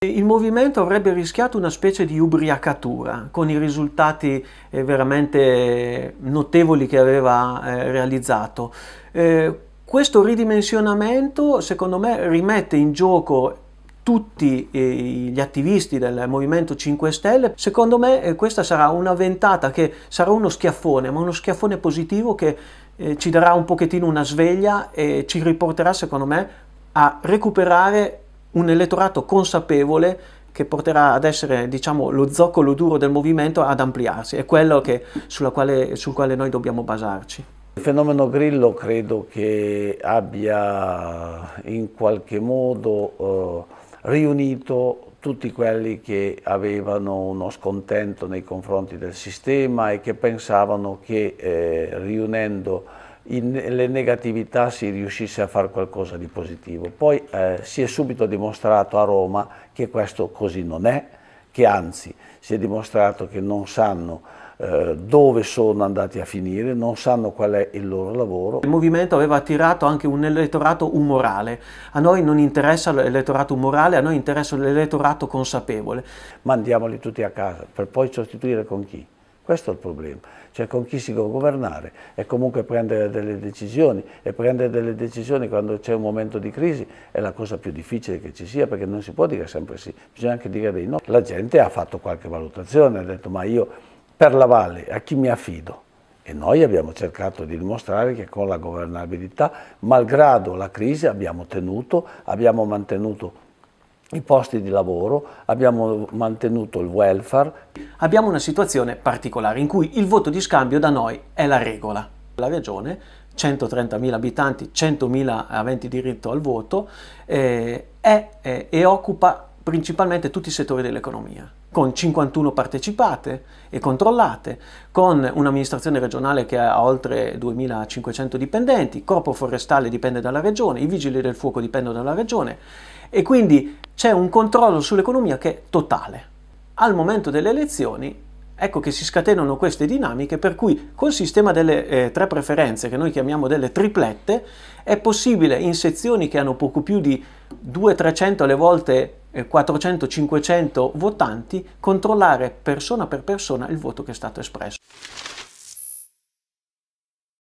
Il movimento avrebbe rischiato una specie di ubriacatura, con i risultati eh, veramente eh, notevoli che aveva eh, realizzato. questo ridimensionamento, secondo me, rimette in gioco tutti gli attivisti del Movimento 5 Stelle. Secondo me questa sarà una ventata che sarà uno schiaffone, ma uno schiaffone positivo che ci darà un pochettino una sveglia e ci riporterà, secondo me, a recuperare un elettorato consapevole che porterà ad essere diciamo, lo zoccolo duro del movimento ad ampliarsi, è quello che, quale, sul quale noi dobbiamo basarci. Il fenomeno Grillo credo che abbia in qualche modo eh, riunito tutti quelli che avevano uno scontento nei confronti del sistema e che pensavano che eh, riunendo in, le negatività si riuscisse a fare qualcosa di positivo. Poi eh, si è subito dimostrato a Roma che questo così non è, che anzi si è dimostrato che non sanno eh, dove sono andati a finire, non sanno qual è il loro lavoro. Il movimento aveva attirato anche un elettorato umorale, a noi non interessa l'elettorato umorale, a noi interessa l'elettorato consapevole. Mandiamoli tutti a casa, per poi sostituire con chi? Questo è il problema, cioè con chi si può governare e comunque prendere delle decisioni e prendere delle decisioni quando c'è un momento di crisi è la cosa più difficile che ci sia perché non si può dire sempre sì, bisogna anche dire dei no. La gente ha fatto qualche valutazione, ha detto ma io per la valle a chi mi affido? E noi abbiamo cercato di dimostrare che con la governabilità, malgrado la crisi, abbiamo tenuto, abbiamo mantenuto i posti di lavoro, abbiamo mantenuto il welfare abbiamo una situazione particolare in cui il voto di scambio da noi è la regola. La regione, 130.000 abitanti, 100.000 aventi diritto al voto, eh, è, è, eh, e occupa principalmente tutti i settori dell'economia, con 51 partecipate e controllate, con un'amministrazione regionale che ha oltre 2.500 dipendenti, il corpo forestale dipende dalla regione, i vigili del fuoco dipendono dalla regione e quindi c'è un controllo sull'economia che è totale al momento delle elezioni ecco che si scatenano queste dinamiche per cui col sistema delle eh, tre preferenze, che noi chiamiamo delle triplette, è possibile in sezioni che hanno poco più di 200-300 alle volte eh, 400-500 votanti controllare persona per persona il voto che è stato espresso.